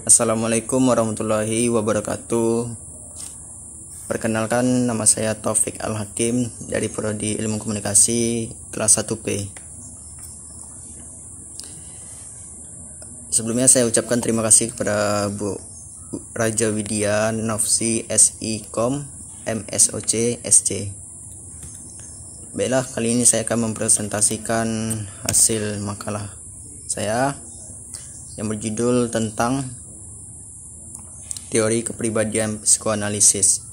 Assalamualaikum warahmatullahi wabarakatuh Perkenalkan nama saya Taufik Al-Hakim dari Prodi Ilmu Komunikasi kelas 1P Sebelumnya saya ucapkan terima kasih kepada Bu Raja Widya Nofsi SIKOM MSOC SC Baiklah kali ini saya akan mempresentasikan hasil makalah saya yang berjudul tentang teori kepribadian psikoanalisis.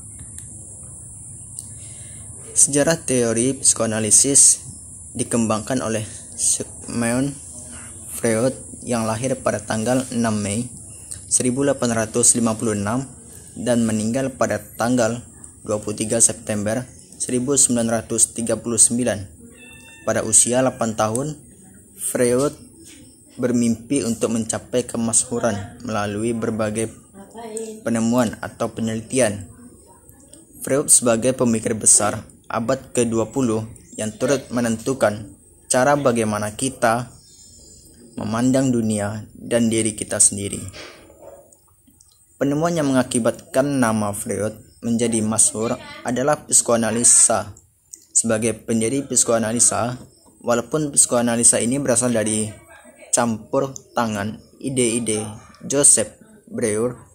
Sejarah teori psikoanalisis dikembangkan oleh Sigmund Freud yang lahir pada tanggal 6 Mei 1856 dan meninggal pada tanggal 23 September 1939 pada usia 8 tahun Freud bermimpi untuk mencapai kemasyhuran melalui berbagai penemuan atau penelitian. Freud sebagai pemikir besar abad ke-20 yang turut menentukan cara bagaimana kita memandang dunia dan diri kita sendiri. Penemuan yang mengakibatkan nama Freud menjadi masyhur adalah psikoanalisa. Sebagai pendiri psikoanalisa, walaupun psikoanalisa ini berasal dari campur tangan ide-ide Joseph Breuer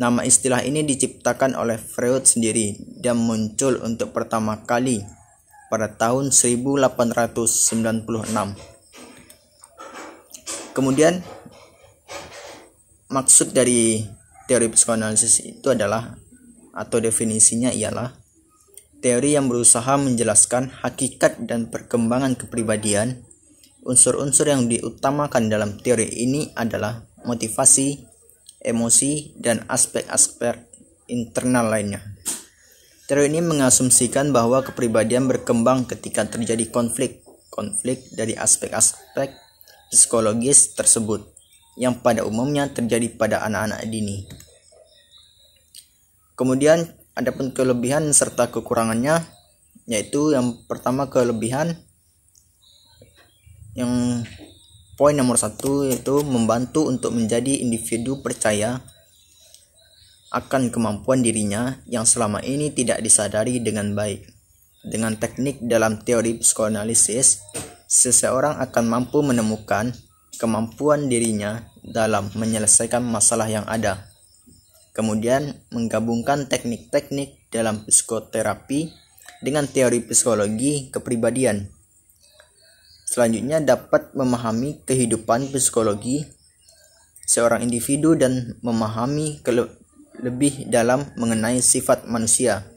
Nama istilah ini diciptakan oleh Freud sendiri dan muncul untuk pertama kali pada tahun 1896. Kemudian maksud dari teori psikoanalisis itu adalah atau definisinya ialah teori yang berusaha menjelaskan hakikat dan perkembangan kepribadian. Unsur-unsur yang diutamakan dalam teori ini adalah motivasi, emosi, dan aspek-aspek internal lainnya. Teori ini mengasumsikan bahwa kepribadian berkembang ketika terjadi konflik, konflik dari aspek-aspek psikologis tersebut yang pada umumnya terjadi pada anak-anak dini. Kemudian ada pun kelebihan serta kekurangannya yaitu yang pertama kelebihan yang Poin nomor satu yaitu membantu untuk menjadi individu percaya akan kemampuan dirinya yang selama ini tidak disadari dengan baik. Dengan teknik dalam teori psikoanalisis, seseorang akan mampu menemukan kemampuan dirinya dalam menyelesaikan masalah yang ada. Kemudian menggabungkan teknik-teknik dalam psikoterapi dengan teori psikologi kepribadian Selanjutnya dapat memahami kehidupan psikologi seorang individu dan memahami lebih dalam mengenai sifat manusia.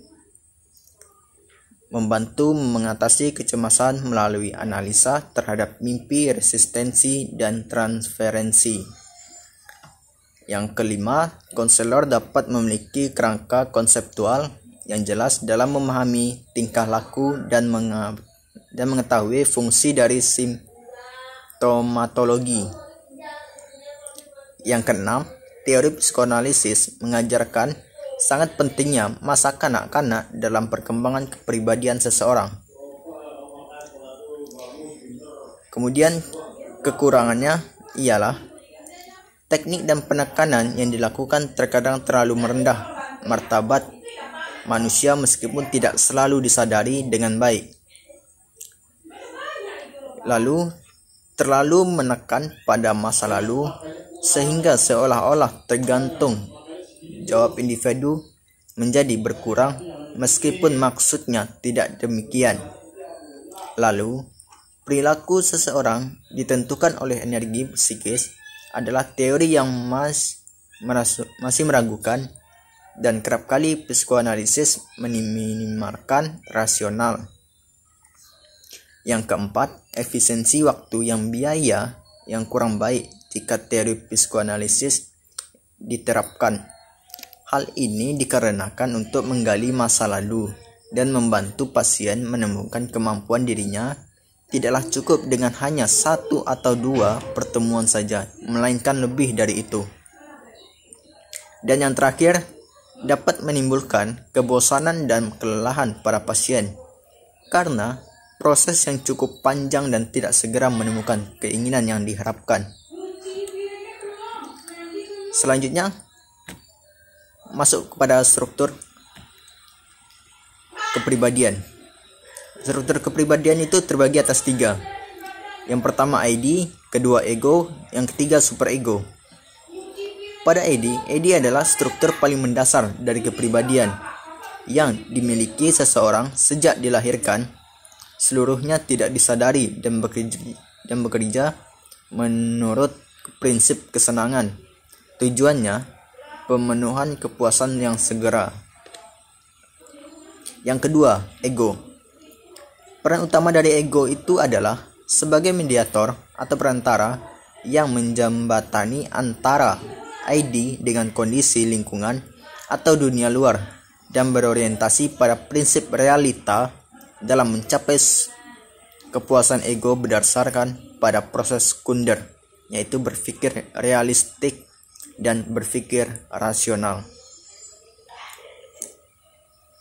Membantu mengatasi kecemasan melalui analisa terhadap mimpi, resistensi, dan transferensi. Yang kelima, konselor dapat memiliki kerangka konseptual yang jelas dalam memahami tingkah laku dan mengatasi dan mengetahui fungsi dari simptomatologi. Yang keenam, teori psikoanalisis mengajarkan sangat pentingnya masa kanak-kanak dalam perkembangan kepribadian seseorang. Kemudian kekurangannya ialah teknik dan penekanan yang dilakukan terkadang terlalu merendah martabat manusia meskipun tidak selalu disadari dengan baik lalu terlalu menekan pada masa lalu sehingga seolah-olah tergantung jawab individu menjadi berkurang meskipun maksudnya tidak demikian. Lalu, perilaku seseorang ditentukan oleh energi psikis adalah teori yang mas, merasu, masih meragukan dan kerap kali psikoanalisis menimarkan rasional. Yang keempat, efisiensi waktu yang biaya yang kurang baik jika teori psikoanalisis diterapkan. Hal ini dikarenakan untuk menggali masa lalu dan membantu pasien menemukan kemampuan dirinya tidaklah cukup dengan hanya satu atau dua pertemuan saja, melainkan lebih dari itu. Dan yang terakhir, dapat menimbulkan kebosanan dan kelelahan para pasien karena proses yang cukup panjang dan tidak segera menemukan keinginan yang diharapkan. Selanjutnya, masuk kepada struktur kepribadian. Struktur kepribadian itu terbagi atas tiga. Yang pertama ID, kedua ego, yang ketiga super ego. Pada ID, ID adalah struktur paling mendasar dari kepribadian yang dimiliki seseorang sejak dilahirkan seluruhnya tidak disadari dan bekerja, dan bekerja menurut prinsip kesenangan. Tujuannya, pemenuhan kepuasan yang segera. Yang kedua, ego. Peran utama dari ego itu adalah sebagai mediator atau perantara yang menjembatani antara ID dengan kondisi lingkungan atau dunia luar dan berorientasi pada prinsip realita dalam mencapai kepuasan ego berdasarkan pada proses kunder, yaitu berpikir realistik dan berpikir rasional.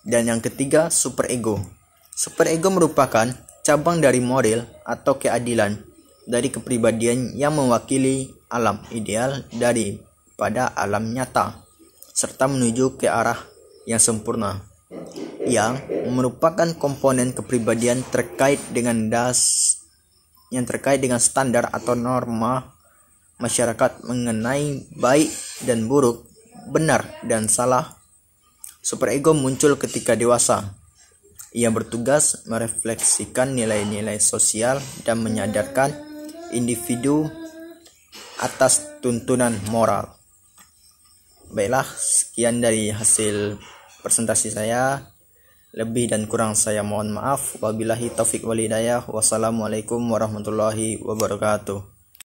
Dan yang ketiga, super ego super ego merupakan cabang dari moral atau keadilan dari kepribadian yang mewakili alam ideal dari pada alam nyata serta menuju ke arah yang sempurna yang merupakan komponen kepribadian terkait dengan das yang terkait dengan standar atau norma masyarakat mengenai baik dan buruk, benar dan salah. super ego muncul ketika dewasa. Ia bertugas merefleksikan nilai-nilai sosial dan menyadarkan individu atas tuntunan moral. Baiklah, sekian dari hasil presentasi saya. Lebih dan kurang saya mohon maaf. Wabillahi taufik walidayah. Wassalamualaikum warahmatullahi wabarakatuh.